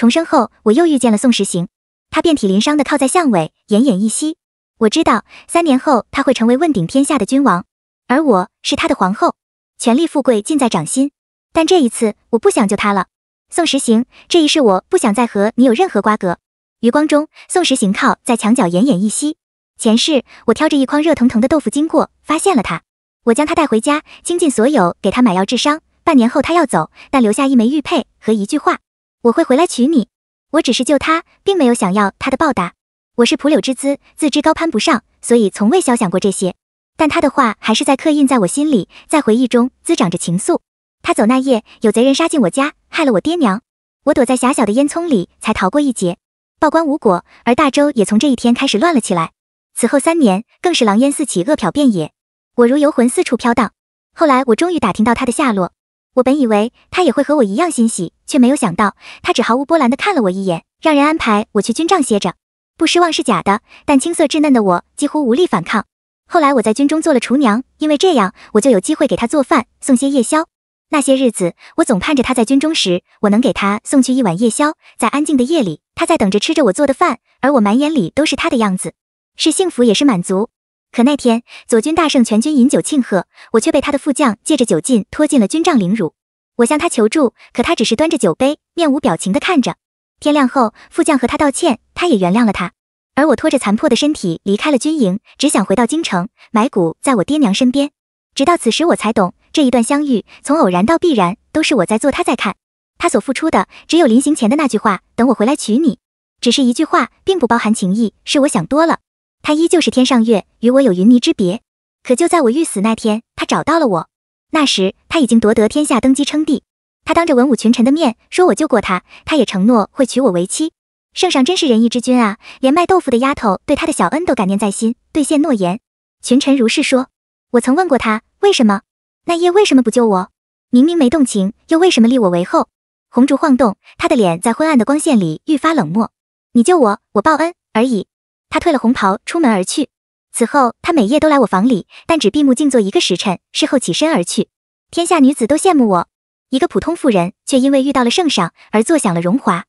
重生后，我又遇见了宋时行，他遍体鳞伤的靠在巷尾，奄奄一息。我知道三年后他会成为问鼎天下的君王，而我是他的皇后，权力富贵尽在掌心。但这一次我不想救他了，宋时行，这一世我不想再和你有任何瓜葛。余光中，宋时行靠在墙角奄奄一息。前世我挑着一筐热腾腾的豆腐经过，发现了他，我将他带回家，倾尽所有给他买药治伤。半年后他要走，但留下一枚玉佩和一句话。我会回来娶你。我只是救他，并没有想要他的报答。我是蒲柳之姿，自知高攀不上，所以从未肖想过这些。但他的话还是在刻印在我心里，在回忆中滋长着情愫。他走那夜，有贼人杀进我家，害了我爹娘。我躲在狭小的烟囱里，才逃过一劫。报官无果，而大周也从这一天开始乱了起来。此后三年，更是狼烟四起，饿殍遍野。我如游魂四处飘荡。后来，我终于打听到他的下落。我本以为他也会和我一样欣喜，却没有想到他只毫无波澜地看了我一眼，让人安排我去军帐歇着。不失望是假的，但青涩稚嫩的我几乎无力反抗。后来我在军中做了厨娘，因为这样我就有机会给他做饭，送些夜宵。那些日子，我总盼着他在军中时，我能给他送去一碗夜宵。在安静的夜里，他在等着吃着我做的饭，而我满眼里都是他的样子，是幸福，也是满足。可那天，左军大胜，全军饮酒庆贺，我却被他的副将借着酒劲拖进了军帐凌辱。我向他求助，可他只是端着酒杯，面无表情地看着。天亮后，副将和他道歉，他也原谅了他。而我拖着残破的身体离开了军营，只想回到京城，埋骨在我爹娘身边。直到此时，我才懂，这一段相遇，从偶然到必然，都是我在做，他在看。他所付出的，只有临行前的那句话：“等我回来娶你。”只是一句话，并不包含情意，是我想多了。他依旧是天上月，与我有云泥之别。可就在我欲死那天，他找到了我。那时他已经夺得天下，登基称帝。他当着文武群臣的面，说我救过他，他也承诺会娶我为妻。圣上真是仁义之君啊，连卖豆腐的丫头对他的小恩都感念在心，兑现诺言。群臣如是说。我曾问过他，为什么那夜为什么不救我？明明没动情，又为什么立我为后？红烛晃动，他的脸在昏暗的光线里愈发冷漠。你救我，我报恩而已。他褪了红袍，出门而去。此后，他每夜都来我房里，但只闭目静坐一个时辰，事后起身而去。天下女子都羡慕我，一个普通妇人，却因为遇到了圣上而坐享了荣华。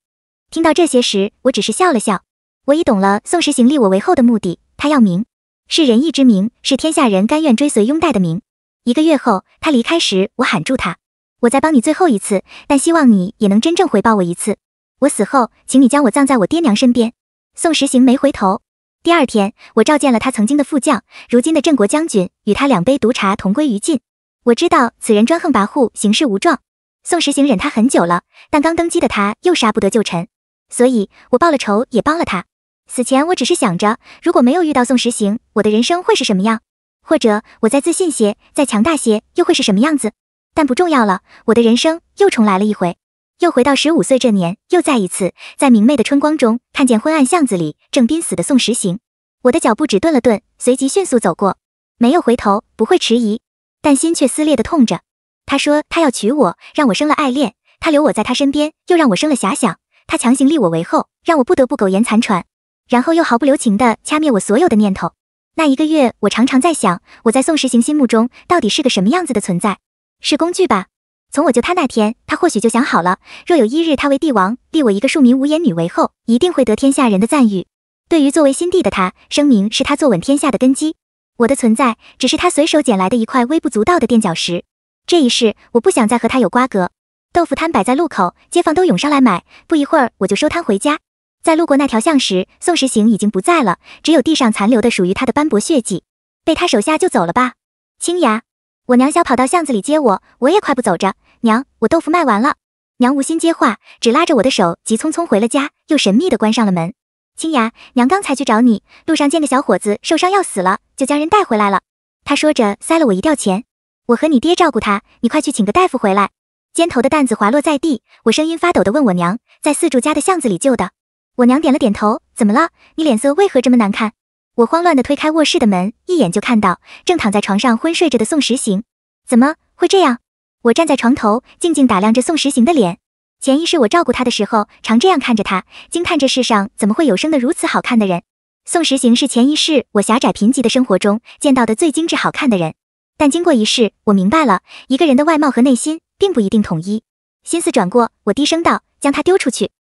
听到这些时，我只是笑了笑。我已懂了宋时行立我为后的目的，他要名，是仁义之名，是天下人甘愿追随拥戴的名。一个月后，他离开时，我喊住他：“我再帮你最后一次，但希望你也能真正回报我一次。我死后，请你将我葬在我爹娘身边。”宋时行没回头。第二天，我召见了他曾经的副将，如今的镇国将军，与他两杯毒茶同归于尽。我知道此人专横跋扈，行事无状。宋时行忍他很久了，但刚登基的他又杀不得旧臣，所以我报了仇也帮了他。死前，我只是想着，如果没有遇到宋时行，我的人生会是什么样？或者我再自信些，再强大些，又会是什么样子？但不重要了，我的人生又重来了一回。又回到十五岁这年，又再一次在明媚的春光中，看见昏暗巷子里正濒死的宋时行。我的脚步只顿了顿，随即迅速走过，没有回头，不会迟疑，但心却撕裂的痛着。他说他要娶我，让我生了爱恋；他留我在他身边，又让我生了遐想；他强行立我为后，让我不得不苟延残喘，然后又毫不留情的掐灭我所有的念头。那一个月，我常常在想，我在宋时行心目中到底是个什么样子的存在？是工具吧？从我救他那天，他或许就想好了，若有一日他为帝王，立我一个庶民无颜女为后，一定会得天下人的赞誉。对于作为新帝的他，声明是他坐稳天下的根基。我的存在，只是他随手捡来的一块微不足道的垫脚石。这一世，我不想再和他有瓜葛。豆腐摊摆在路口，街坊都涌上来买，不一会儿我就收摊回家。在路过那条巷时，宋时行已经不在了，只有地上残留的属于他的斑驳血迹，被他手下救走了吧？青雅。我娘小跑到巷子里接我，我也快步走着。娘，我豆腐卖完了。娘无心接话，只拉着我的手急匆匆回了家，又神秘的关上了门。青雅，娘刚才去找你，路上见个小伙子受伤要死了，就将人带回来了。他说着塞了我一吊钱。我和你爹照顾他，你快去请个大夫回来。肩头的担子滑落在地，我声音发抖的问我娘，在四柱家的巷子里救的。我娘点了点头。怎么了？你脸色为何这么难看？我慌乱地推开卧室的门，一眼就看到正躺在床上昏睡着的宋时行，怎么会这样？我站在床头，静静打量着宋时行的脸。前一世我照顾他的时候，常这样看着他，惊叹这世上怎么会有生得如此好看的人。宋时行是前一世我狭窄贫瘠的生活中见到的最精致好看的人。但经过一世，我明白了一个人的外貌和内心并不一定统一。心思转过，我低声道，将他丢出去。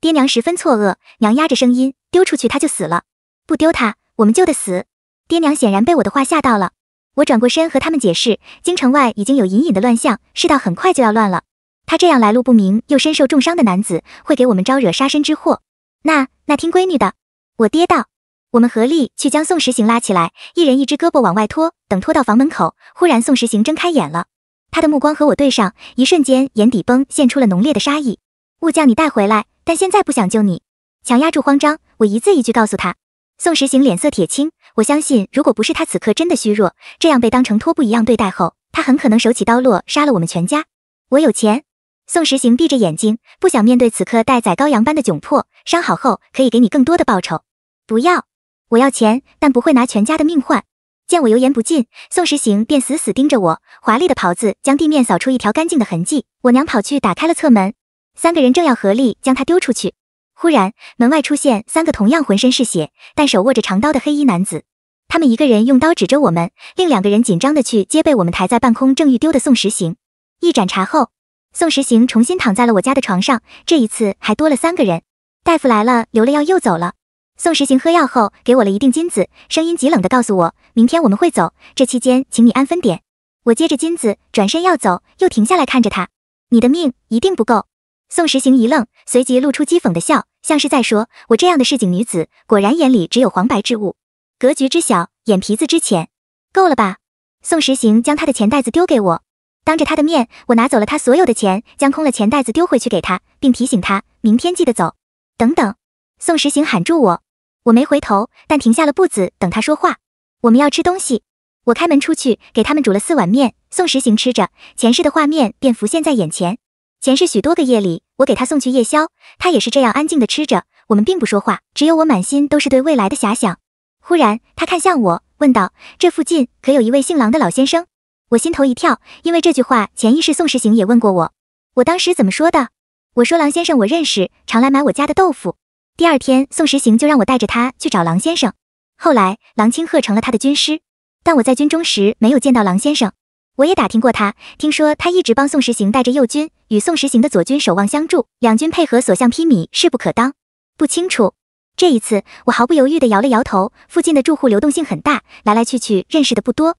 爹娘十分错愕，娘压着声音，丢出去他就死了，不丢他。我们就得死，爹娘显然被我的话吓到了。我转过身和他们解释，京城外已经有隐隐的乱象，世道很快就要乱了。他这样来路不明又身受重伤的男子，会给我们招惹杀身之祸。那那听闺女的，我爹道，我们合力去将宋时行拉起来，一人一只胳膊往外拖。等拖到房门口，忽然宋时行睁开眼了，他的目光和我对上，一瞬间眼底崩现出了浓烈的杀意。勿将你带回来，但现在不想救你。强压住慌张，我一字一句告诉他。宋时行脸色铁青，我相信，如果不是他此刻真的虚弱，这样被当成拖布一样对待后，他很可能手起刀落杀了我们全家。我有钱。宋时行闭着眼睛，不想面对此刻待宰羔羊般的窘迫。伤好后，可以给你更多的报酬。不要，我要钱，但不会拿全家的命换。见我油盐不进，宋时行便死死盯着我。华丽的袍子将地面扫出一条干净的痕迹。我娘跑去打开了侧门，三个人正要合力将他丢出去。忽然，门外出现三个同样浑身是血，但手握着长刀的黑衣男子。他们一个人用刀指着我们，另两个人紧张的去接被我们抬在半空正欲丢的宋时行。一盏茶后，宋时行重新躺在了我家的床上，这一次还多了三个人。大夫来了，留了药又走了。宋时行喝药后，给我了一锭金子，声音极冷的告诉我：“明天我们会走，这期间请你安分点。”我接着金子，转身要走，又停下来看着他：“你的命一定不够。”宋时行一愣，随即露出讥讽的笑。像是在说，我这样的市井女子，果然眼里只有黄白之物，格局之小，眼皮子之浅，够了吧？宋时行将他的钱袋子丢给我，当着他的面，我拿走了他所有的钱，将空了钱袋子丢回去给他，并提醒他明天记得走。等等，宋时行喊住我，我没回头，但停下了步子，等他说话。我们要吃东西，我开门出去，给他们煮了四碗面。宋时行吃着，前世的画面便浮现在眼前。前世许多个夜里。我给他送去夜宵，他也是这样安静的吃着。我们并不说话，只有我满心都是对未来的遐想。忽然，他看向我，问道：“这附近可有一位姓郎的老先生？”我心头一跳，因为这句话潜意识宋时行也问过我。我当时怎么说的？我说：“郎先生，我认识，常来买我家的豆腐。”第二天，宋时行就让我带着他去找郎先生。后来，郎清鹤成了他的军师，但我在军中时没有见到郎先生。我也打听过他，听说他一直帮宋时行带着右军，与宋时行的左军守望相助，两军配合，所向披靡，势不可当。不清楚。这一次，我毫不犹豫地摇了摇头。附近的住户流动性很大，来来去去，认识的不多。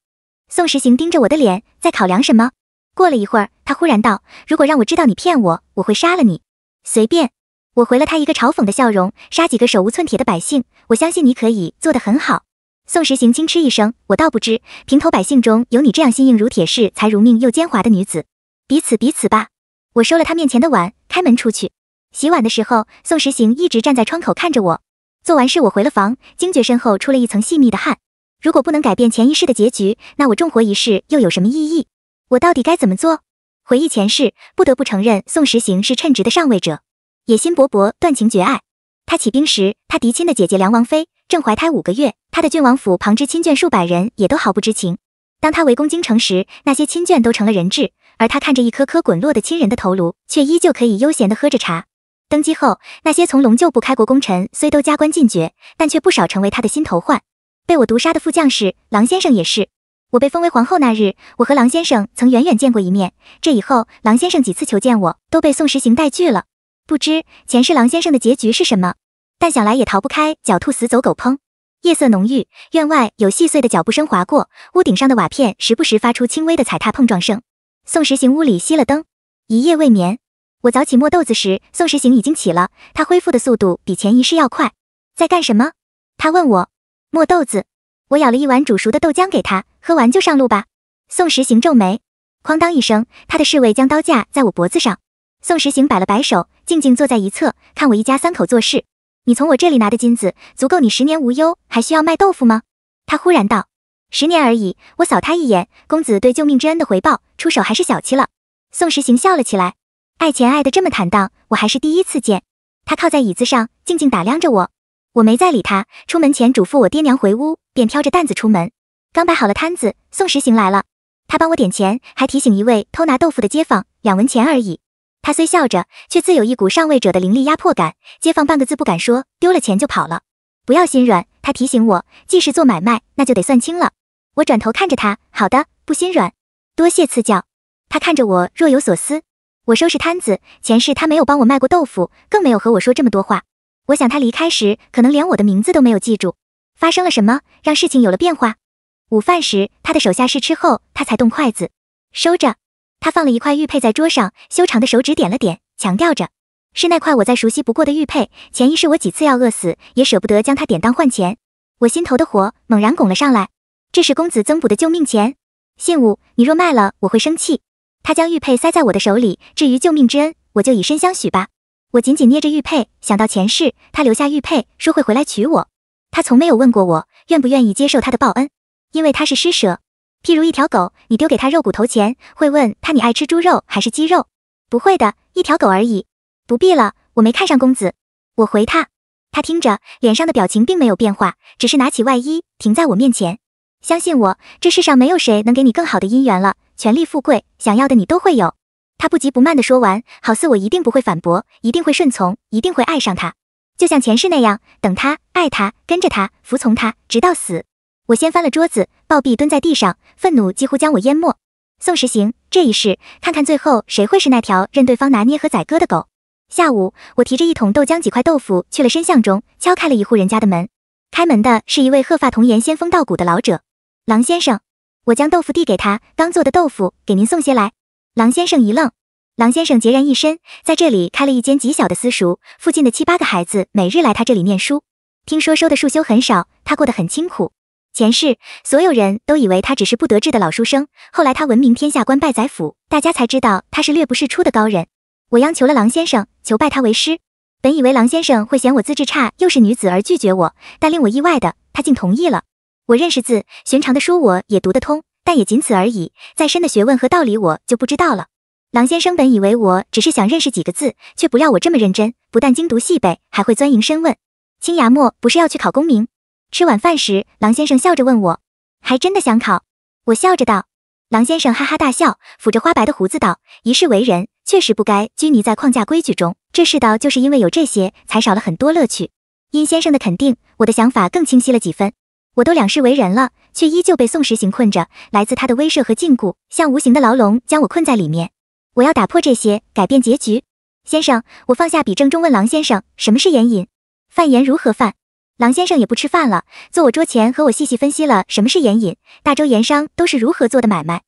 宋时行盯着我的脸，在考量什么。过了一会儿，他忽然道：“如果让我知道你骗我，我会杀了你。”随便。我回了他一个嘲讽的笑容。杀几个手无寸铁的百姓，我相信你可以做得很好。宋时行轻嗤一声：“我倒不知平头百姓中有你这样心硬如铁、视财如命又奸猾的女子，彼此彼此吧。”我收了他面前的碗，开门出去。洗碗的时候，宋时行一直站在窗口看着我。做完事，我回了房，惊觉身后出了一层细密的汗。如果不能改变前一世的结局，那我重活一世又有什么意义？我到底该怎么做？回忆前世，不得不承认宋时行是称职的上位者，野心勃勃，断情绝爱。他起兵时，他嫡亲的姐姐梁王妃。正怀胎五个月，他的郡王府旁支亲眷数百人也都毫不知情。当他围攻京城时，那些亲眷都成了人质，而他看着一颗颗滚落的亲人的头颅，却依旧可以悠闲地喝着茶。登基后，那些从龙旧部开国功臣虽都加官进爵，但却不少成为他的心头患。被我毒杀的副将士狼先生也是。我被封为皇后那日，我和狼先生曾远远见过一面。这以后，狼先生几次求见我，都被宋时行带拒了。不知前世狼先生的结局是什么？但想来也逃不开狡兔死走狗烹。夜色浓郁，院外有细碎的脚步声划过，屋顶上的瓦片时不时发出轻微的踩踏碰撞声。宋时行屋里熄了灯，一夜未眠。我早起磨豆子时，宋时行已经起了。他恢复的速度比前一世要快。在干什么？他问我。磨豆子。我舀了一碗煮熟的豆浆给他，喝完就上路吧。宋时行皱眉，哐当一声，他的侍卫将刀架在我脖子上。宋时行摆了摆手，静静坐在一侧，看我一家三口做事。你从我这里拿的金子，足够你十年无忧，还需要卖豆腐吗？他忽然道：“十年而已。”我扫他一眼，公子对救命之恩的回报，出手还是小气了。宋时行笑了起来，爱钱爱得这么坦荡，我还是第一次见。他靠在椅子上，静静打量着我。我没再理他。出门前嘱咐我爹娘回屋，便挑着担子出门。刚摆好了摊子，宋时行来了。他帮我点钱，还提醒一位偷拿豆腐的街坊，两文钱而已。他虽笑着，却自有一股上位者的凌厉压迫感，街坊半个字不敢说，丢了钱就跑了。不要心软，他提醒我，既是做买卖，那就得算清了。我转头看着他，好的，不心软，多谢赐教。他看着我，若有所思。我收拾摊子，前世他没有帮我卖过豆腐，更没有和我说这么多话。我想他离开时，可能连我的名字都没有记住。发生了什么，让事情有了变化？午饭时，他的手下试吃后，他才动筷子，收着。他放了一块玉佩在桌上，修长的手指点了点，强调着：“是那块我再熟悉不过的玉佩。”前世我几次要饿死，也舍不得将它典当换钱。我心头的火猛然拱了上来。这是公子增补的救命钱，信物。你若卖了，我会生气。他将玉佩塞在我的手里，至于救命之恩，我就以身相许吧。我紧紧捏着玉佩，想到前世他留下玉佩，说会回来娶我。他从没有问过我愿不愿意接受他的报恩，因为他是施舍。譬如一条狗，你丢给他肉骨头前，会问他你爱吃猪肉还是鸡肉？不会的，一条狗而已。不必了，我没看上公子。我回他，他听着，脸上的表情并没有变化，只是拿起外衣，停在我面前。相信我，这世上没有谁能给你更好的姻缘了。权力、富贵，想要的你都会有。他不急不慢的说完，好似我一定不会反驳，一定会顺从，一定会爱上他，就像前世那样，等他，爱他，跟着他，服从他，直到死。我掀翻了桌子。暴毙蹲在地上，愤怒几乎将我淹没。宋时行，这一世，看看最后谁会是那条任对方拿捏和宰割的狗。下午，我提着一桶豆浆、几块豆腐去了深巷中，敲开了一户人家的门。开门的是一位鹤发童颜、仙风道骨的老者，狼先生。我将豆腐递给他，刚做的豆腐给您送些来。狼先生一愣。狼先生孑然一身，在这里开了一间极小的私塾，附近的七八个孩子每日来他这里念书。听说收的束修很少，他过得很清苦。前世，所有人都以为他只是不得志的老书生。后来他闻名天下，官拜宰府，大家才知道他是略不世出的高人。我央求了郎先生，求拜他为师。本以为郎先生会嫌我资质差，又是女子而拒绝我，但令我意外的，他竟同意了。我认识字，寻常的书我也读得通，但也仅此而已。再深的学问和道理，我就不知道了。郎先生本以为我只是想认识几个字，却不料我这么认真，不但精读细背，还会钻营深问。青崖墨不是要去考功名？吃晚饭时，狼先生笑着问我：“还真的想考？”我笑着道。狼先生哈哈大笑，抚着花白的胡子道：“一世为人，确实不该拘泥在框架规矩中。这世道就是因为有这些，才少了很多乐趣。”因先生的肯定，我的想法更清晰了几分。我都两世为人了，却依旧被宋时行困着，来自他的威慑和禁锢，像无形的牢笼将我困在里面。我要打破这些，改变结局。先生，我放下笔，正中问狼先生：“什么是烟瘾？犯言如何犯？”郎先生也不吃饭了，坐我桌前和我细细分析了什么是盐引，大周盐商都是如何做的买卖。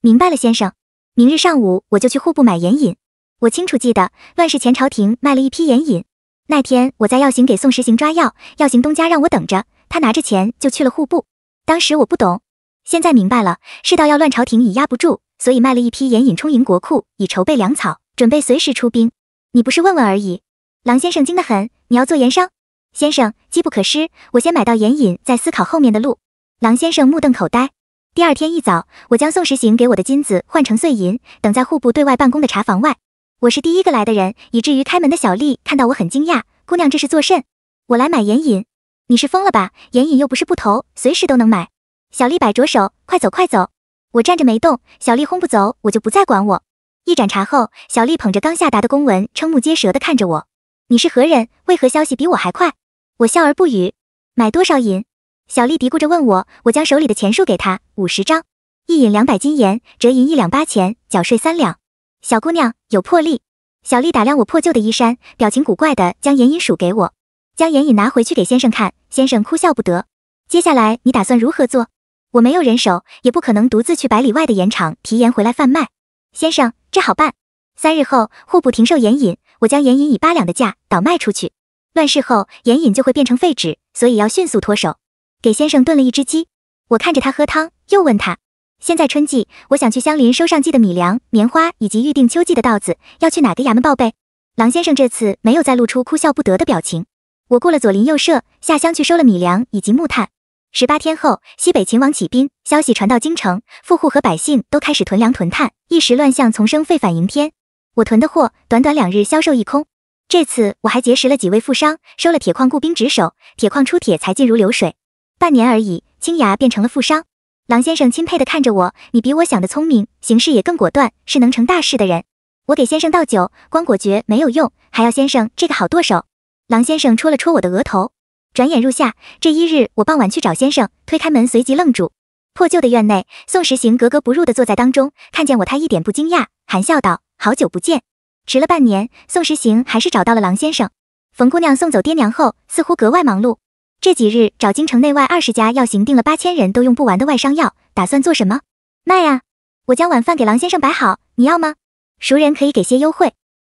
明白了，先生，明日上午我就去户部买盐引。我清楚记得，乱世前朝廷卖了一批盐引。那天我在药行给宋时行抓药，药行东家让我等着，他拿着钱就去了户部。当时我不懂，现在明白了，世道要乱，朝廷已压不住，所以卖了一批盐引充盈国库，以筹备粮草，准备随时出兵。你不是问问而已，郎先生精得很，你要做盐商。先生，机不可失，我先买到眼影，再思考后面的路。狼先生目瞪口呆。第二天一早，我将宋时行给我的金子换成碎银，等在户部对外办公的茶房外。我是第一个来的人，以至于开门的小丽看到我很惊讶。姑娘，这是作甚？我来买眼影。你是疯了吧？眼影又不是布头，随时都能买。小丽摆着手，快走快走。我站着没动。小丽轰不走，我就不再管我。一盏茶后，小丽捧着刚下达的公文，瞠目结舌的看着我。你是何人？为何消息比我还快？我笑而不语，买多少银？小丽嘀咕着问我。我将手里的钱数给她，五十张一引，两百金盐折银一两八钱，缴税三两。小姑娘有魄力。小丽打量我破旧的衣衫，表情古怪的将盐引数给我，将盐引拿回去给先生看。先生哭笑不得。接下来你打算如何做？我没有人手，也不可能独自去百里外的盐场提盐回来贩卖。先生，这好办。三日后户部停售盐引，我将盐引以八两的价倒卖出去。乱世后，眼瘾就会变成废纸，所以要迅速脱手。给先生炖了一只鸡，我看着他喝汤，又问他：现在春季，我想去乡邻收上季的米粮、棉花以及预定秋季的稻子，要去哪个衙门报备？狼先生这次没有再露出哭笑不得的表情。我雇了左邻右舍下乡去收了米粮以及木炭。十八天后，西北秦王起兵，消息传到京城，富户和百姓都开始囤粮囤炭，一时乱象丛生，废反盈天。我囤的货，短短两日销售一空。这次我还结识了几位富商，收了铁矿雇兵值守，铁矿出铁，才进如流水。半年而已，青崖变成了富商。狼先生钦佩地看着我，你比我想的聪明，行事也更果断，是能成大事的人。我给先生倒酒，光果决没有用，还要先生这个好舵手。狼先生戳了戳我的额头。转眼入夏，这一日我傍晚去找先生，推开门随即愣住，破旧的院内，宋时行格格不入地坐在当中，看见我他一点不惊讶，含笑道：“好久不见。”迟了半年，宋时行还是找到了狼先生。冯姑娘送走爹娘后，似乎格外忙碌。这几日找京城内外二十家药行订了八千人都用不完的外伤药，打算做什么？卖啊！我将晚饭给狼先生摆好，你要吗？熟人可以给些优惠。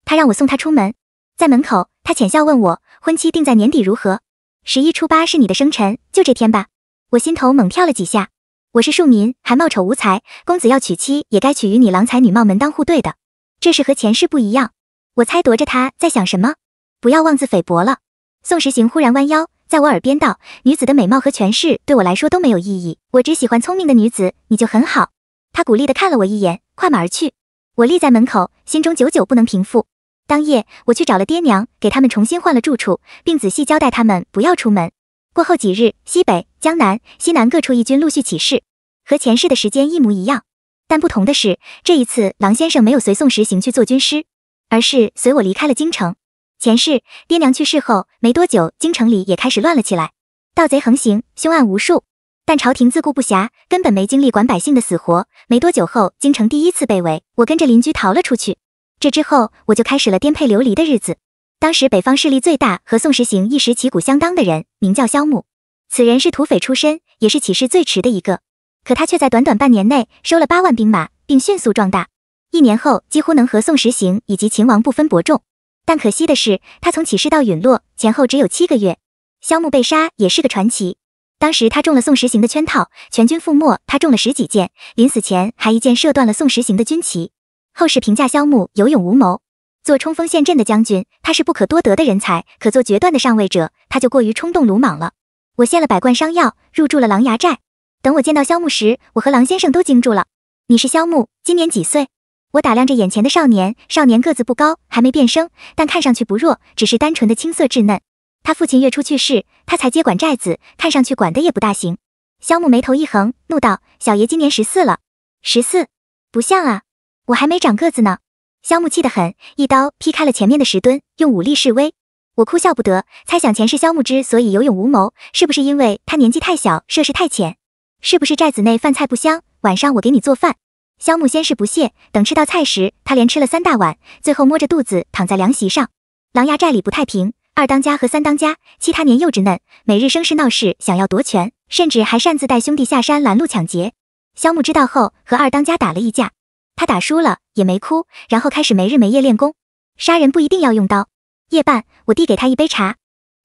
他让我送他出门，在门口，他浅笑问我，婚期定在年底如何？十一初八是你的生辰，就这天吧。我心头猛跳了几下。我是庶民，还貌丑无才，公子要娶妻，也该娶与你郎才女貌、门当户对的。这是和前世不一样，我猜夺着他在想什么。不要妄自菲薄了。宋时行忽然弯腰，在我耳边道：“女子的美貌和权势对我来说都没有意义，我只喜欢聪明的女子，你就很好。”他鼓励地看了我一眼，跨马而去。我立在门口，心中久久不能平复。当夜，我去找了爹娘，给他们重新换了住处，并仔细交代他们不要出门。过后几日，西北、江南、西南各处义军陆续起事，和前世的时间一模一样。但不同的是，这一次，狼先生没有随宋时行去做军师，而是随我离开了京城。前世爹娘去世后没多久，京城里也开始乱了起来，盗贼横行，凶案无数。但朝廷自顾不暇，根本没精力管百姓的死活。没多久后，京城第一次被围，我跟着邻居逃了出去。这之后，我就开始了颠沛流离的日子。当时北方势力最大，和宋时行一时旗鼓相当的人，名叫萧木。此人是土匪出身，也是起事最迟的一个。可他却在短短半年内收了八万兵马，并迅速壮大。一年后，几乎能和宋时行以及秦王不分伯仲。但可惜的是，他从起事到陨落前后只有七个月。萧穆被杀也是个传奇。当时他中了宋时行的圈套，全军覆没。他中了十几箭，临死前还一箭射断了宋时行的军旗。后世评价萧穆有勇无谋，做冲锋陷阵的将军他是不可多得的人才，可做决断的上位者他就过于冲动鲁莽了。我献了百罐伤药，入住了狼牙寨。等我见到萧木时，我和狼先生都惊住了。你是萧木，今年几岁？我打量着眼前的少年，少年个子不高，还没变声，但看上去不弱，只是单纯的青涩稚嫩。他父亲月初去世，他才接管寨子，看上去管的也不大行。萧木眉头一横，怒道：“小爷今年十四了，十四不像啊，我还没长个子呢。”萧木气得很，一刀劈开了前面的石墩，用武力示威。我哭笑不得，猜想前世萧木之所以有勇无谋，是不是因为他年纪太小，涉世太浅？是不是寨子内饭菜不香？晚上我给你做饭。萧木先是不屑，等吃到菜时，他连吃了三大碗，最后摸着肚子躺在凉席上。狼牙寨里不太平，二当家和三当家欺他年幼稚嫩，每日生事闹事，想要夺权，甚至还擅自带兄弟下山拦路抢劫。萧木知道后和二当家打了一架，他打输了也没哭，然后开始没日没夜练功。杀人不一定要用刀。夜半，我递给他一杯茶，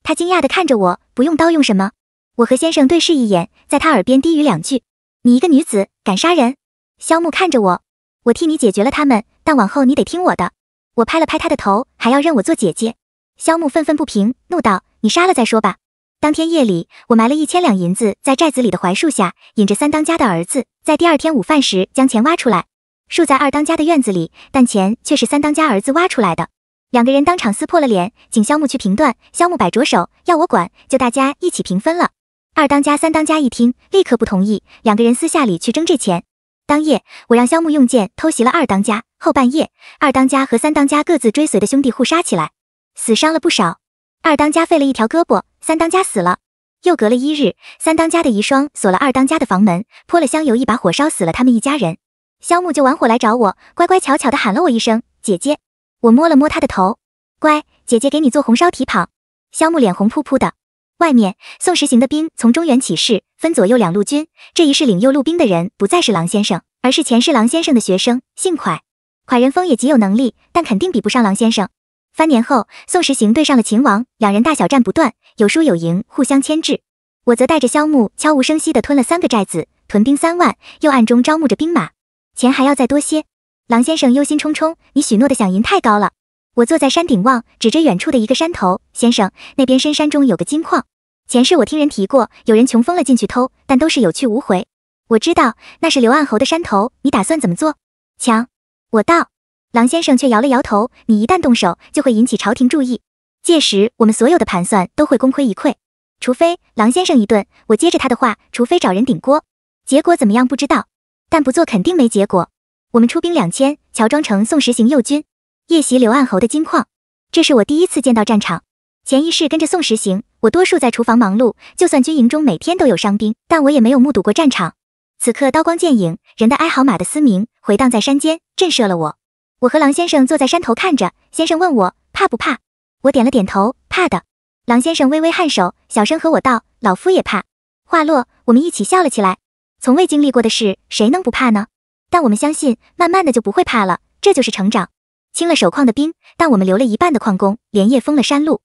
他惊讶地看着我，不用刀用什么？我和先生对视一眼，在他耳边低语两句：“你一个女子敢杀人？”萧木看着我，我替你解决了他们，但往后你得听我的。我拍了拍他的头，还要认我做姐姐。萧木愤愤不平，怒道：“你杀了再说吧。”当天夜里，我埋了一千两银子在寨子里的槐树下，引着三当家的儿子，在第二天午饭时将钱挖出来，树在二当家的院子里，但钱却是三当家儿子挖出来的。两个人当场撕破了脸，请萧木去评断。萧木摆着手，要我管，就大家一起平分了。二当家、三当家一听，立刻不同意。两个人私下里去争这钱。当夜，我让萧木用剑偷袭了二当家。后半夜，二当家和三当家各自追随的兄弟互杀起来，死伤了不少。二当家废了一条胳膊，三当家死了。又隔了一日，三当家的遗孀锁了二当家的房门，泼了香油，一把火烧死了他们一家人。萧木就玩火来找我，乖乖巧巧的喊了我一声姐姐。我摸了摸他的头，乖，姐姐给你做红烧蹄膀。萧木脸红扑扑的。外面，宋时行的兵从中原起事，分左右两路军。这一世领右路兵的人不再是郎先生，而是前世郎先生的学生，姓蒯。蒯仁峰也极有能力，但肯定比不上郎先生。翻年后，宋时行对上了秦王，两人大小战不断，有输有赢，互相牵制。我则带着萧木，悄无声息地吞了三个寨子，屯兵三万，又暗中招募着兵马，钱还要再多些。郎先生忧心忡忡，你许诺的饷银太高了。我坐在山顶望，指着远处的一个山头：“先生，那边深山中有个金矿，前世我听人提过，有人穷疯了进去偷，但都是有去无回。我知道那是刘暗侯的山头，你打算怎么做？强，我道。狼先生却摇了摇头：“你一旦动手，就会引起朝廷注意，届时我们所有的盘算都会功亏一篑。除非……”狼先生一顿，我接着他的话：“除非找人顶锅，结果怎么样不知道，但不做肯定没结果。我们出兵两千，乔装成宋时行右军。”夜袭刘暗侯的金矿，这是我第一次见到战场。前一世跟着宋时行，我多数在厨房忙碌。就算军营中每天都有伤兵，但我也没有目睹过战场。此刻刀光剑影，人的哀嚎，马的嘶鸣回荡在山间，震慑了我。我和狼先生坐在山头看着，先生问我怕不怕，我点了点头，怕的。狼先生微微颔首，小声和我道：“老夫也怕。”话落，我们一起笑了起来。从未经历过的事，谁能不怕呢？但我们相信，慢慢的就不会怕了。这就是成长。清了守矿的兵，但我们留了一半的矿工，连夜封了山路。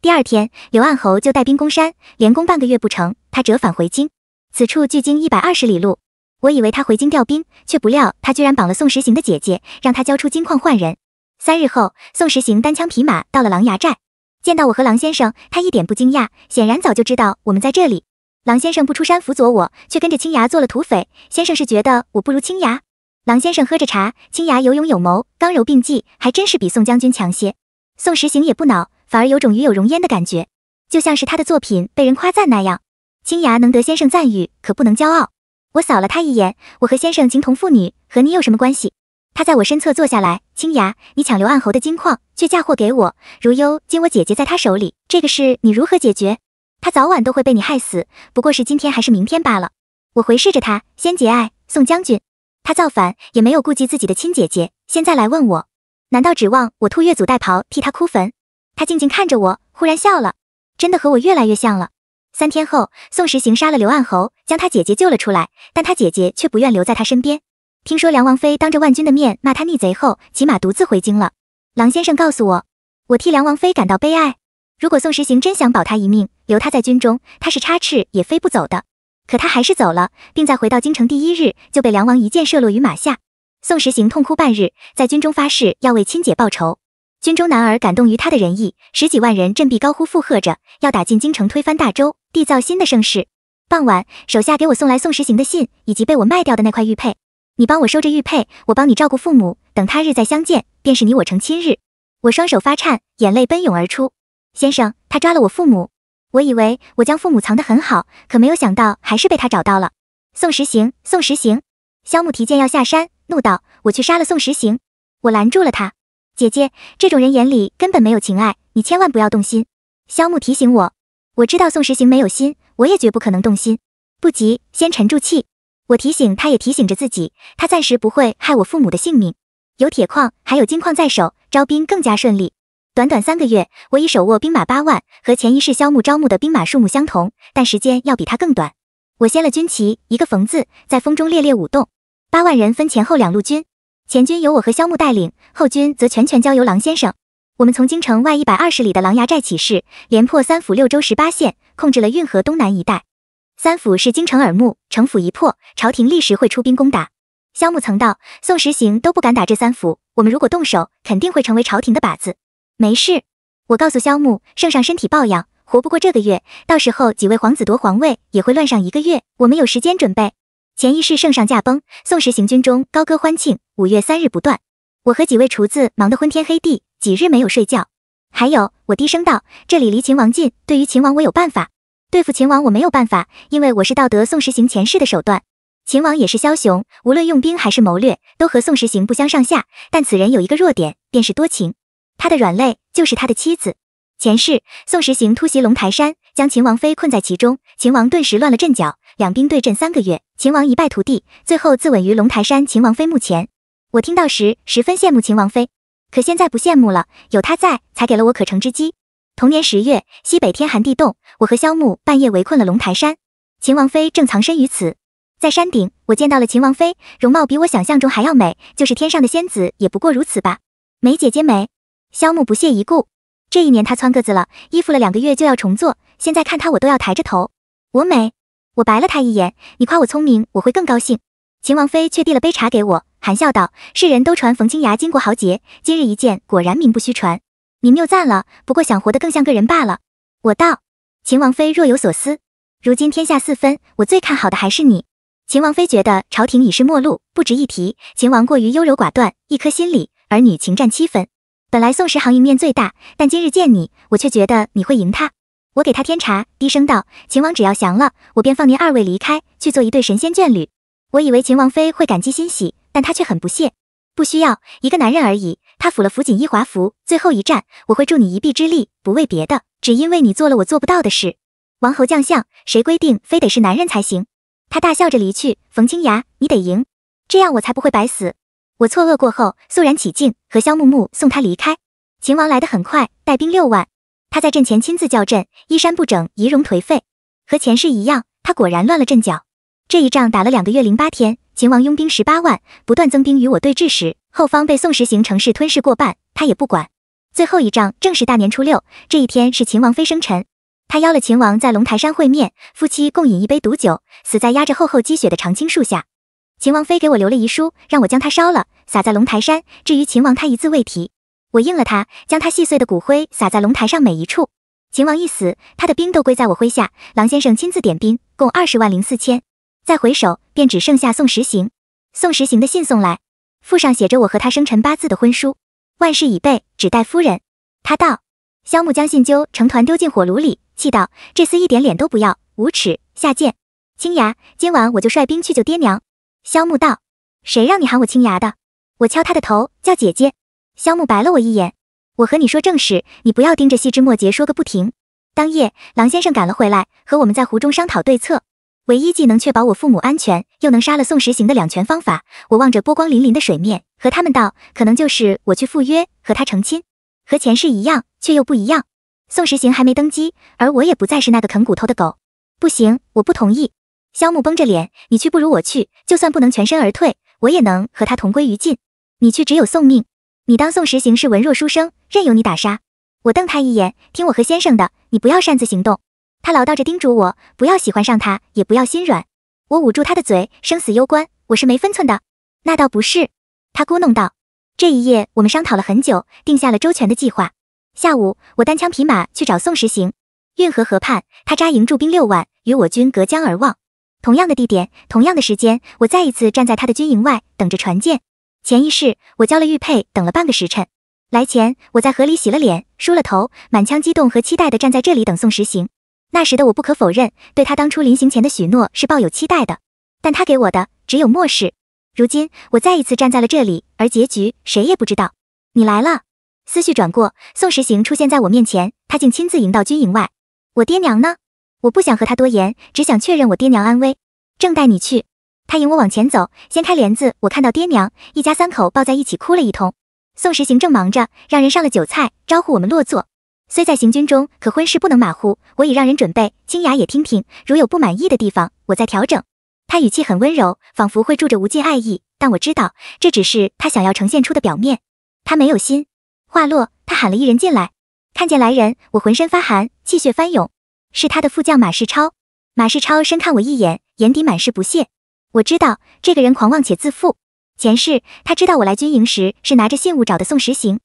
第二天，刘暗侯就带兵攻山，连攻半个月不成，他折返回京。此处距京一百二十里路。我以为他回京调兵，却不料他居然绑了宋时行的姐姐，让他交出金矿换人。三日后，宋时行单枪匹马到了狼牙寨，见到我和狼先生，他一点不惊讶，显然早就知道我们在这里。狼先生不出山辅佐我，却跟着青崖做了土匪。先生是觉得我不如青崖？狼先生喝着茶，青牙有勇有谋，刚柔并济，还真是比宋将军强些。宋时行也不恼，反而有种与有容焉的感觉，就像是他的作品被人夸赞那样。青牙能得先生赞誉，可不能骄傲。我扫了他一眼，我和先生情同父女，和你有什么关系？他在我身侧坐下来，青牙，你抢刘暗侯的金矿，却嫁祸给我，如幽今我姐姐在他手里，这个事你如何解决？他早晚都会被你害死，不过是今天还是明天罢了。我回视着他，先结爱，宋将军。他造反也没有顾及自己的亲姐姐，现在来问我，难道指望我兔月祖代袍替他哭坟？他静静看着我，忽然笑了，真的和我越来越像了。三天后，宋时行杀了刘暗侯，将他姐姐救了出来，但他姐姐却不愿留在他身边。听说梁王妃当着万军的面骂他逆贼后，骑马独自回京了。狼先生告诉我，我替梁王妃感到悲哀。如果宋时行真想保他一命，留他在军中，他是插翅也飞不走的。可他还是走了，并在回到京城第一日就被梁王一箭射落于马下。宋时行痛哭半日，在军中发誓要为亲姐报仇。军中男儿感动于他的仁义，十几万人振臂高呼附和着，要打进京城推翻大周，缔造新的盛世。傍晚，手下给我送来宋时行的信，以及被我卖掉的那块玉佩。你帮我收着玉佩，我帮你照顾父母，等他日再相见，便是你我成亲日。我双手发颤，眼泪奔涌而出。先生，他抓了我父母。我以为我将父母藏得很好，可没有想到还是被他找到了。宋时行，宋时行，萧木提剑要下山，怒道：“我去杀了宋时行！”我拦住了他。姐姐，这种人眼里根本没有情爱，你千万不要动心。萧木提醒我。我知道宋时行没有心，我也绝不可能动心。不急，先沉住气。我提醒他，也提醒着自己，他暂时不会害我父母的性命。有铁矿，还有金矿在手，招兵更加顺利。短短三个月，我已手握兵马八万，和前一世萧木招募的兵马数目相同，但时间要比他更短。我掀了军旗，一个“冯”字在风中猎猎舞动。八万人分前后两路军，前军由我和萧木带领，后军则全权交由狼先生。我们从京城外一百二十里的狼牙寨起事，连破三府六州十八县，控制了运河东南一带。三府是京城耳目，城府一破，朝廷立时会出兵攻打。萧木曾道：“宋时行都不敢打这三府，我们如果动手，肯定会成为朝廷的靶子。”没事，我告诉萧木，圣上身体抱恙，活不过这个月，到时候几位皇子夺皇位也会乱上一个月，我们有时间准备。前一世圣上驾崩，宋时行军中高歌欢庆，五月三日不断。我和几位厨子忙得昏天黑地，几日没有睡觉。还有，我低声道，这里离秦王近，对于秦王我有办法对付秦王，我没有办法，因为我是盗得宋时行前世的手段。秦王也是枭雄，无论用兵还是谋略，都和宋时行不相上下，但此人有一个弱点，便是多情。他的软肋就是他的妻子。前世宋时行突袭龙台山，将秦王妃困在其中，秦王顿时乱了阵脚，两兵对阵三个月，秦王一败涂地，最后自刎于龙台山秦王妃墓前。我听到时十分羡慕秦王妃，可现在不羡慕了，有她在才给了我可乘之机。同年十月，西北天寒地冻，我和萧木半夜围困了龙台山，秦王妃正藏身于此。在山顶，我见到了秦王妃，容貌比我想象中还要美，就是天上的仙子也不过如此吧。梅姐姐，美。萧木不屑一顾。这一年他蹿个子了，衣服了两个月就要重做。现在看他，我都要抬着头。我美，我白了他一眼。你夸我聪明，我会更高兴。秦王妃却递了杯茶给我，含笑道：“世人都传冯青崖巾帼豪杰，今日一见，果然名不虚传。你谬赞了，不过想活得更像个人罢了。”我道。秦王妃若有所思。如今天下四分，我最看好的还是你。秦王妃觉得朝廷已是末路，不值一提。秦王过于优柔寡断，一颗心里儿女情占七分。本来宋时行赢面最大，但今日见你，我却觉得你会赢他。我给他添茶，低声道：“秦王只要降了，我便放您二位离开，去做一对神仙眷侣。”我以为秦王妃会感激欣喜，但他却很不屑。不需要一个男人而已。他抚了抚锦衣华服，最后一战，我会助你一臂之力，不为别的，只因为你做了我做不到的事。王侯将相，谁规定非得是男人才行？他大笑着离去。冯清崖，你得赢，这样我才不会白死。我错愕过后，肃然起敬，和萧木木送他离开。秦王来得很快，带兵六万，他在阵前亲自叫阵，衣衫不整，仪容颓废，和前世一样，他果然乱了阵脚。这一仗打了两个月零八天，秦王拥兵十八万，不断增兵与我对峙时，后方被宋时行城市吞噬过半，他也不管。最后一仗正是大年初六，这一天是秦王妃生辰，他邀了秦王在龙台山会面，夫妻共饮一杯毒酒，死在压着厚厚积雪的常青树下。秦王妃给我留了遗书，让我将她烧了，撒在龙台山。至于秦王，他一字未提。我应了他，将他细碎的骨灰撒在龙台上每一处。秦王一死，他的兵都归在我麾下。郎先生亲自点兵，共二十万零四千。再回首，便只剩下宋时行。宋时行的信送来，附上写着我和他生辰八字的婚书。万事已备，只待夫人。他道。萧木将信揪成团，丢进火炉里，气道：“这厮一点脸都不要，无耻下贱。”青牙，今晚我就率兵去救爹娘。萧木道：“谁让你喊我青牙的？我敲他的头，叫姐姐。”萧木白了我一眼。我和你说正事，你不要盯着细枝末节说个不停。当夜，狼先生赶了回来，和我们在湖中商讨对策。唯一既能确保我父母安全，又能杀了宋时行的两全方法，我望着波光粼粼的水面，和他们道：“可能就是我去赴约，和他成亲。和前世一样，却又不一样。宋时行还没登基，而我也不再是那个啃骨头的狗。不行，我不同意。”萧木绷着脸，你去不如我去，就算不能全身而退，我也能和他同归于尽。你去只有送命。你当宋时行是文弱书生，任由你打杀。我瞪他一眼，听我和先生的，你不要擅自行动。他唠叨着叮嘱我，不要喜欢上他，也不要心软。我捂住他的嘴，生死攸关，我是没分寸的。那倒不是，他咕哝道。这一夜我们商讨了很久，定下了周全的计划。下午我单枪匹马去找宋时行，运河河畔，他扎营驻兵六万，与我军隔江而望。同样的地点，同样的时间，我再一次站在他的军营外，等着传舰。前一世，我交了玉佩，等了半个时辰。来前，我在河里洗了脸，梳了头，满腔激动和期待的站在这里等宋时行。那时的我，不可否认，对他当初临行前的许诺是抱有期待的。但他给我的只有漠视。如今，我再一次站在了这里，而结局谁也不知道。你来了。思绪转过，宋时行出现在我面前，他竟亲自迎到军营外。我爹娘呢？我不想和他多言，只想确认我爹娘安危。正带你去，他引我往前走，掀开帘子，我看到爹娘一家三口抱在一起哭了一通。宋时行正忙着，让人上了酒菜，招呼我们落座。虽在行军中，可婚事不能马虎，我已让人准备。清雅也听听，如有不满意的地方，我再调整。他语气很温柔，仿佛会住着无尽爱意，但我知道这只是他想要呈现出的表面。他没有心。话落，他喊了一人进来，看见来人，我浑身发寒，气血翻涌。是他的副将马世超，马世超深看我一眼，眼底满是不屑。我知道这个人狂妄且自负。前世他知道我来军营时是拿着信物找的宋时行，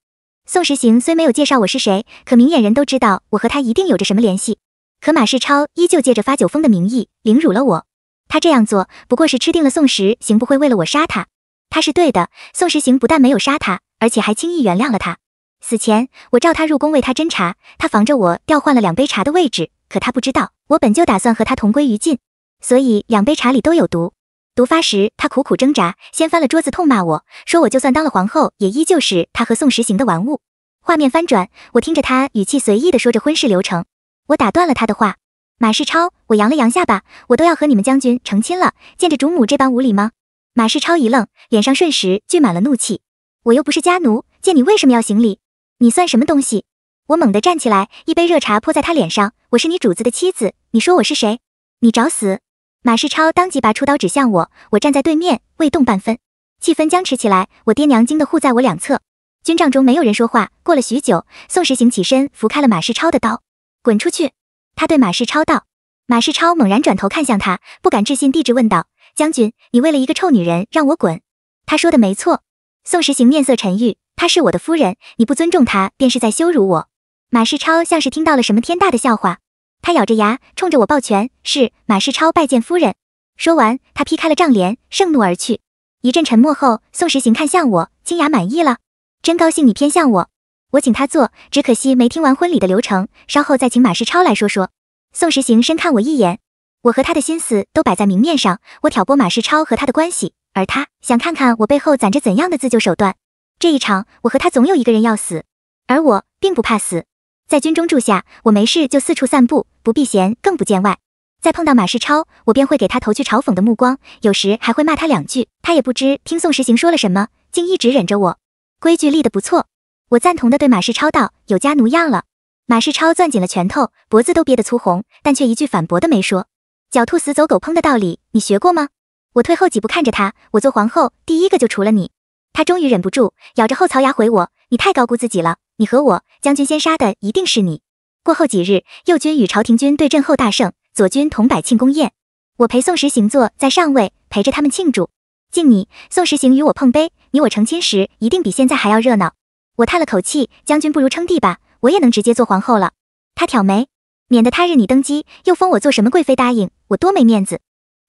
宋时行虽没有介绍我是谁，可明眼人都知道我和他一定有着什么联系。可马世超依旧借着发酒疯的名义凌辱了我，他这样做不过是吃定了宋时行不会为了我杀他。他是对的，宋时行不但没有杀他，而且还轻易原谅了他。死前我召他入宫为他斟茶，他防着我调换了两杯茶的位置。可他不知道，我本就打算和他同归于尽，所以两杯茶里都有毒。毒发时，他苦苦挣扎，掀翻了桌子，痛骂我说：“我就算当了皇后，也依旧是他和宋时行的玩物。”画面翻转，我听着他语气随意的说着婚事流程，我打断了他的话：“马世超，我扬了扬下巴，我都要和你们将军成亲了，见着主母这般无礼吗？”马世超一愣，脸上瞬时聚满了怒气。我又不是家奴，见你为什么要行礼？你算什么东西？我猛地站起来，一杯热茶泼在他脸上。我是你主子的妻子，你说我是谁？你找死！马世超当即拔出刀指向我，我站在对面未动半分，气氛僵持起来。我爹娘惊得护在我两侧。军帐中没有人说话。过了许久，宋时行起身扶开了马世超的刀，滚出去！他对马世超道。马世超猛然转头看向他，不敢置信地质问道：“将军，你为了一个臭女人让我滚？”他说的没错。宋时行面色沉郁，她是我的夫人，你不尊重她便是在羞辱我。马世超像是听到了什么天大的笑话，他咬着牙冲着我抱拳：“是马世超拜见夫人。”说完，他劈开了帐帘，盛怒而去。一阵沉默后，宋时行看向我，清雅满意了，真高兴你偏向我。我请他坐，只可惜没听完婚礼的流程，稍后再请马世超来说说。宋时行深看我一眼，我和他的心思都摆在明面上。我挑拨马世超和他的关系，而他想看看我背后攒着怎样的自救手段。这一场，我和他总有一个人要死，而我并不怕死。在军中住下，我没事就四处散步，不避嫌，更不见外。再碰到马世超，我便会给他投去嘲讽的目光，有时还会骂他两句。他也不知听宋时行说了什么，竟一直忍着我。规矩立得不错，我赞同的对马世超道：“有家奴样了。”马世超攥紧了拳头，脖子都憋得粗红，但却一句反驳的没说。狡兔死，走狗烹的道理，你学过吗？我退后几步看着他，我做皇后，第一个就除了你。他终于忍不住，咬着后槽牙回我。你太高估自己了。你和我将军先杀的一定是你。过后几日，右军与朝廷军对阵后大胜，左军同摆庆功宴，我陪宋时行坐在上位，陪着他们庆祝。敬你，宋时行与我碰杯。你我成亲时，一定比现在还要热闹。我叹了口气，将军不如称帝吧，我也能直接做皇后了。他挑眉，免得他日你登基，又封我做什么贵妃，答应我多没面子。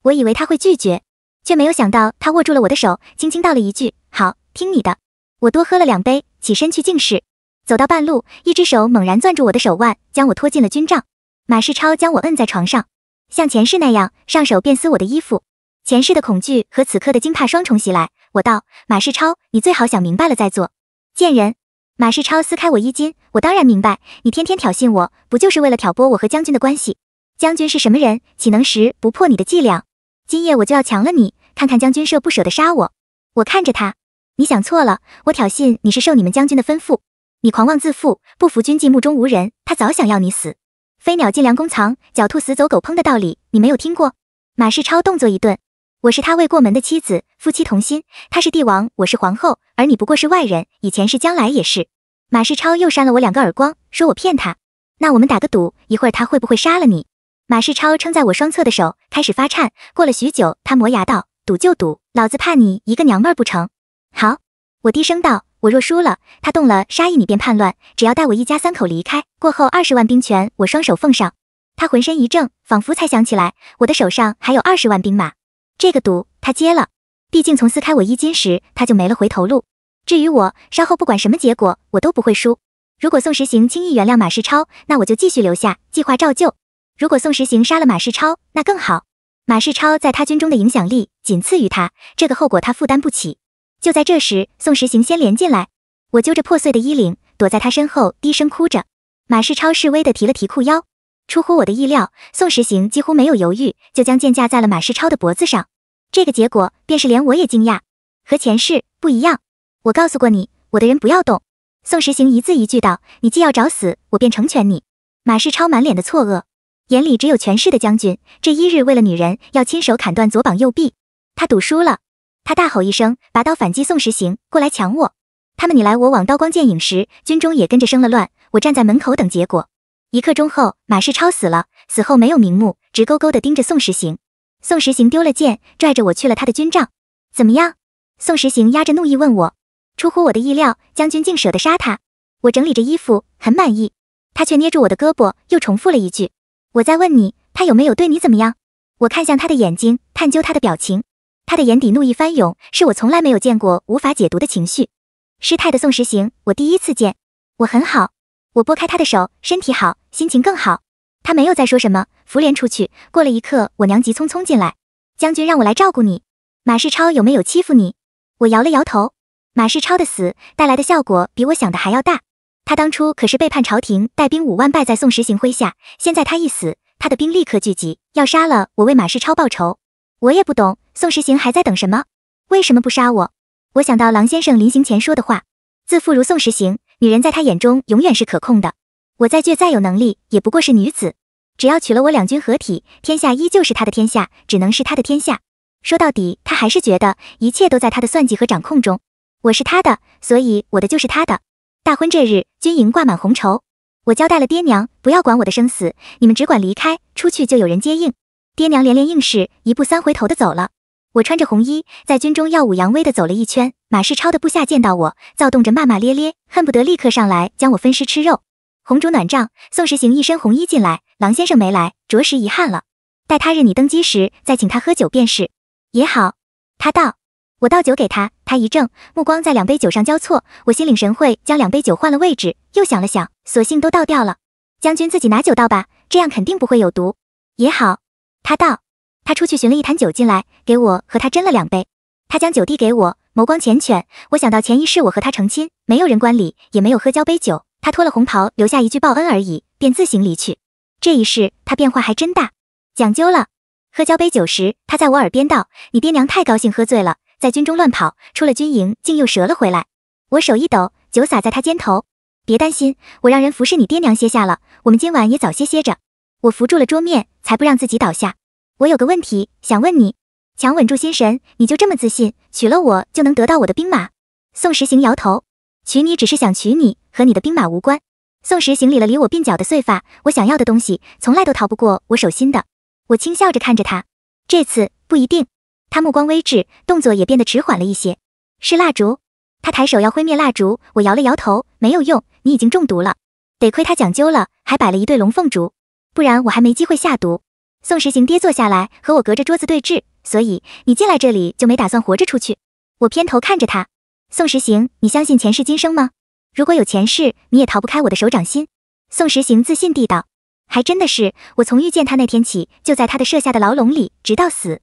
我以为他会拒绝，却没有想到他握住了我的手，轻轻道了一句：“好，听你的。”我多喝了两杯。起身去净室，走到半路，一只手猛然攥住我的手腕，将我拖进了军帐。马世超将我摁在床上，像前世那样，上手便撕我的衣服。前世的恐惧和此刻的惊怕双重袭来，我道：“马世超，你最好想明白了再做。”贱人！马世超撕开我衣襟，我当然明白，你天天挑衅我，不就是为了挑拨我和将军的关系？将军是什么人，岂能识不破你的伎俩？今夜我就要强了你，看看将军舍不舍得杀我。我看着他。你想错了，我挑衅你是受你们将军的吩咐。你狂妄自负，不服军纪，目中无人。他早想要你死，飞鸟尽，良弓藏；狡兔死，走狗烹的道理，你没有听过？马世超动作一顿，我是他未过门的妻子，夫妻同心。他是帝王，我是皇后，而你不过是外人。以前是，将来也是。马世超又扇了我两个耳光，说我骗他。那我们打个赌，一会儿他会不会杀了你？马世超撑在我双侧的手开始发颤。过了许久，他磨牙道：“赌就赌，老子怕你一个娘们儿不成？”好，我低声道：“我若输了，他动了杀意，你便叛乱。只要带我一家三口离开，过后二十万兵权，我双手奉上。”他浑身一怔，仿佛才想起来，我的手上还有二十万兵马。这个赌，他接了。毕竟从撕开我衣襟时，他就没了回头路。至于我，稍后不管什么结果，我都不会输。如果宋时行轻易原谅马世超，那我就继续留下，计划照旧。如果宋时行杀了马世超，那更好。马世超在他军中的影响力仅次于他，这个后果他负担不起。就在这时，宋时行先连进来，我揪着破碎的衣领，躲在他身后，低声哭着。马世超示威的提了提裤腰，出乎我的意料，宋时行几乎没有犹豫，就将剑架在了马世超的脖子上。这个结果便是连我也惊讶，和前世不一样。我告诉过你，我的人不要动。宋时行一字一句道：“你既要找死，我便成全你。”马世超满脸的错愕，眼里只有权势的将军。这一日，为了女人，要亲手砍断左膀右臂，他赌输了。他大吼一声，拔刀反击宋时行过来抢我。他们你来我往，刀光剑影时，军中也跟着生了乱。我站在门口等结果。一刻钟后，马世超死了，死后没有瞑目，直勾勾的盯着宋时行。宋时行丢了剑，拽着我去了他的军帐。怎么样？宋时行压着怒意问我。出乎我的意料，将军竟舍得杀他。我整理着衣服，很满意。他却捏住我的胳膊，又重复了一句：“我在问你，他有没有对你怎么样？”我看向他的眼睛，探究他的表情。他的眼底怒意翻涌，是我从来没有见过无法解读的情绪。失态的宋时行，我第一次见。我很好，我拨开他的手，身体好，心情更好。他没有再说什么，拂帘出去。过了一刻，我娘急匆匆进来：“将军让我来照顾你。马世超有没有欺负你？”我摇了摇头。马世超的死带来的效果比我想的还要大。他当初可是背叛朝廷，带兵五万败在宋时行麾下。现在他一死，他的兵立刻聚集，要杀了我为马世超报仇。我也不懂。宋时行还在等什么？为什么不杀我？我想到狼先生临行前说的话：自负如宋时行，女人在他眼中永远是可控的。我再倔再有能力，也不过是女子。只要娶了我，两军合体，天下依旧是他的天下，只能是他的天下。说到底，他还是觉得一切都在他的算计和掌控中。我是他的，所以我的就是他的。大婚这日，军营挂满红绸。我交代了爹娘，不要管我的生死，你们只管离开，出去就有人接应。爹娘连连应是，一步三回头的走了。我穿着红衣，在军中耀武扬威地走了一圈。马世超的部下见到我，躁动着骂骂咧咧，恨不得立刻上来将我分尸吃肉。红烛暖帐，宋时行一身红衣进来。狼先生没来，着实遗憾了。待他日你登基时，再请他喝酒便是。也好，他道。我倒酒给他，他一怔，目光在两杯酒上交错。我心领神会，将两杯酒换了位置。又想了想，索性都倒掉了。将军自己拿酒倒吧，这样肯定不会有毒。也好，他道。他出去寻了一坛酒进来，给我和他斟了两杯。他将酒递给我，眸光缱绻。我想到前一世我和他成亲，没有人观礼，也没有喝交杯酒。他脱了红袍，留下一句报恩而已，便自行离去。这一世他变化还真大，讲究了。喝交杯酒时，他在我耳边道：“你爹娘太高兴，喝醉了，在军中乱跑，出了军营竟又折了回来。”我手一抖，酒洒在他肩头。别担心，我让人服侍你爹娘歇下了，我们今晚也早些歇着。我扶住了桌面，才不让自己倒下。我有个问题想问你，强稳住心神，你就这么自信，娶了我就能得到我的兵马？宋时行摇头，娶你只是想娶你，和你的兵马无关。宋时行理了理我鬓角的碎发，我想要的东西从来都逃不过我手心的。我轻笑着看着他，这次不一定。他目光微滞，动作也变得迟缓了一些。是蜡烛，他抬手要挥灭蜡烛，我摇了摇头，没有用，你已经中毒了。得亏他讲究了，还摆了一对龙凤烛，不然我还没机会下毒。宋时行跌坐下来，和我隔着桌子对峙。所以你进来这里就没打算活着出去。我偏头看着他，宋时行，你相信前世今生吗？如果有前世，你也逃不开我的手掌心。宋时行自信地道：“还真的是，我从遇见他那天起，就在他的设下的牢笼里，直到死。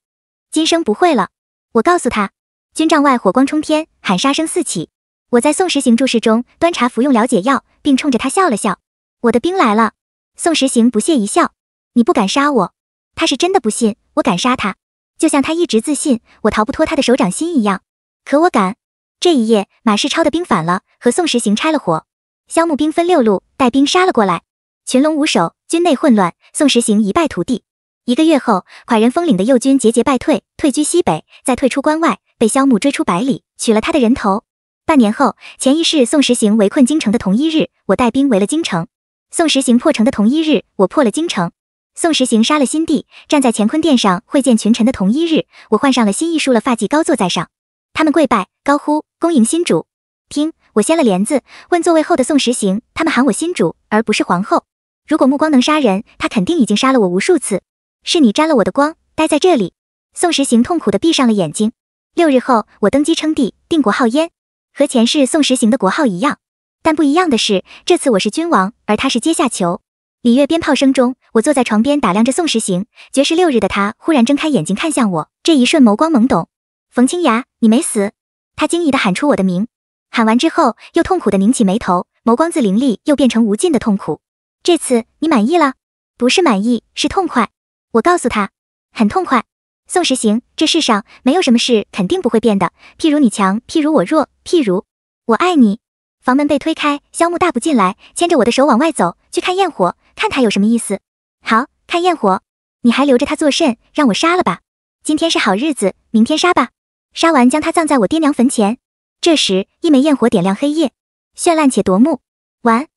今生不会了，我告诉他。军帐外火光冲天，喊杀声四起。我在宋时行注视中端茶服用了解药，并冲着他笑了笑。我的兵来了。宋时行不屑一笑：“你不敢杀我。”他是真的不信我敢杀他，就像他一直自信我逃不脱他的手掌心一样。可我敢。这一夜，马世超的兵反了，和宋时行拆了伙。萧穆兵分六路，带兵杀了过来，群龙无首，军内混乱，宋时行一败涂地。一个月后，寡人峰岭的右军节节败退，退居西北，再退出关外，被萧穆追出百里，取了他的人头。半年后，前一世宋时行围困京城的同一日，我带兵围了京城；宋时行破城的同一日，我破了京城。宋时行杀了新帝，站在乾坤殿上会见群臣的同一日，我换上了新衣，梳了发髻，高坐在上。他们跪拜，高呼恭迎新主。听，我掀了帘子，问座位后的宋时行，他们喊我新主，而不是皇后。如果目光能杀人，他肯定已经杀了我无数次。是你沾了我的光，待在这里。宋时行痛苦地闭上了眼睛。六日后，我登基称帝，定国号燕，和前世宋时行的国号一样。但不一样的是，这次我是君王，而他是阶下囚。礼乐鞭炮声中。我坐在床边打量着宋时行，绝食六日的他忽然睁开眼睛看向我，这一瞬眸光懵懂。冯清雅，你没死？他惊疑地喊出我的名，喊完之后又痛苦地拧起眉头，眸光自凌厉又变成无尽的痛苦。这次你满意了？不是满意，是痛快。我告诉他，很痛快。宋时行，这世上没有什么事肯定不会变的，譬如你强，譬如我弱，譬如我爱你。房门被推开，萧木大步进来，牵着我的手往外走，去看焰火，看他有什么意思？好看焰火，你还留着他作甚？让我杀了吧！今天是好日子，明天杀吧，杀完将他葬在我爹娘坟前。这时，一枚焰火点亮黑夜，绚烂且夺目。完。